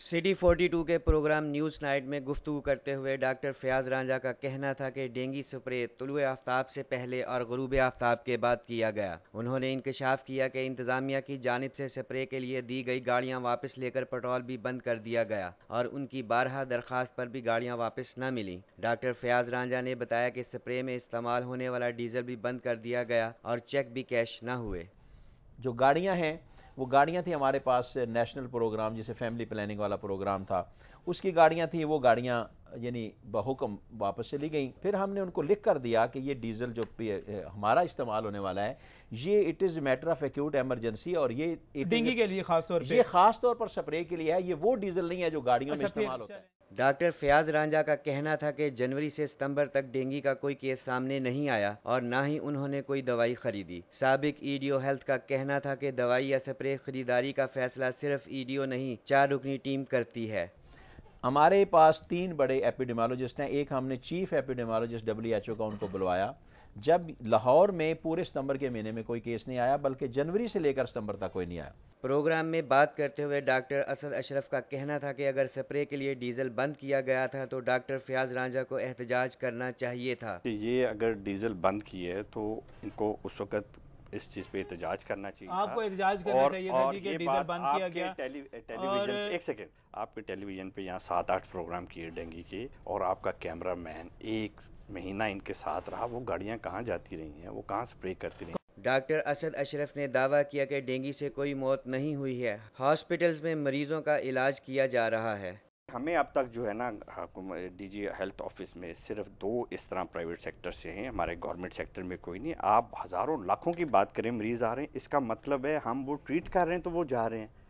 city 42 के programme news night में गुफ्तु करते हुए डॉक्टर फयाज रांझा का कहना था कि डेंगी स्प्रे तुलु आफ्ताब से पहले और गरूब आफ्ताब के बाद किया गया उन्होंने इंकशाफ किया कि इंतजामिया की जानब से स्प्रे के लिए दी गई गाड़ियां वापस लेकर पेट्रोल भी बंद कर दिया गया और उनकी बारह दरखास्त पर भी गाड़ियाँ वापस न मिली डॉक्टर फयाज रांझा ने बताया कि स्प्रे में इस्तेमाल होने वाला डीजल भी बंद कर दिया गया और चेक भी कैश न हुए जो गाड़ियाँ हैं वो गाड़ियाँ थी हमारे पास नेशनल प्रोग्राम जिसे फैमिली प्लानिंग वाला प्रोग्राम था उसकी गाड़ियाँ थी वो गाड़ियाँ यानी बहुकम वापस चली गई फिर हमने उनको लिख कर दिया कि ये डीज़ल जो हमारा इस्तेमाल होने वाला है ये it is matter of acute emergency और ये डेंगू के लिए खास तौर ये खास तौर पर स्प्रे के लिए है ये वो डीज़ल नहीं है जो गाड़ियों अच्छा, में इस्तेमाल होता है डॉक्टर फयाज रांझा का कहना था कि जनवरी से सितंबर तक डेंगू का कोई केस सामने नहीं आया और ना ही उन्होंने कोई दवाई खरीदी सबक ईडीओ हेल्थ का कहना था कि दवाई या स्प्रे बड़े खरीदारी का फैसला सिर्फ ईडीओ e नहीं चार रुकनी टीम करती है हमारे पास तीन बड़े एपिडेमोलॉजिस्ट हैं एक हमने चीफ एपिडेमोलॉजिस्ट डब्ल्यू का उनको बुलवाया जब लाहौर में पूरे सितंबर के महीने में कोई केस नहीं आया बल्कि जनवरी से लेकर सितंबर तक कोई नहीं आया प्रोग्राम में बात करते हुए डॉक्टर असद अशरफ का कहना था कि अगर स्प्रे के लिए डीजल बंद किया गया था तो डॉक्टर फयाज रांझा को एहतजाज करना चाहिए था ये अगर डीजल बंद किए तो इनको उस वक्त इस चीज पे एहतजाज करना चाहिए आपको एहतजाज करना और, चाहिए कि डीजल बंद किया गया टेली, टेलीविजन और... एक सेकंड आपके टेलीविजन पे यहाँ सात आठ प्रोग्राम किए डेंगी के और आपका कैमरा मैन एक महीना इनके साथ रहा वो गाड़ियाँ कहाँ जाती रही हैं वो कहाँ स्प्रे करती रही डॉक्टर असद अशरफ ने दावा किया कि डेंगू से कोई मौत नहीं हुई है हॉस्पिटल्स में मरीजों का इलाज किया जा रहा है हमें अब तक जो है ना डीजी हेल्थ ऑफिस में सिर्फ दो इस तरह प्राइवेट सेक्टर से हैं हमारे गवर्नमेंट सेक्टर में कोई नहीं आप हज़ारों लाखों की बात करें मरीज़ आ रहे हैं इसका मतलब है हम वो ट्रीट कर रहे हैं तो वो जा रहे हैं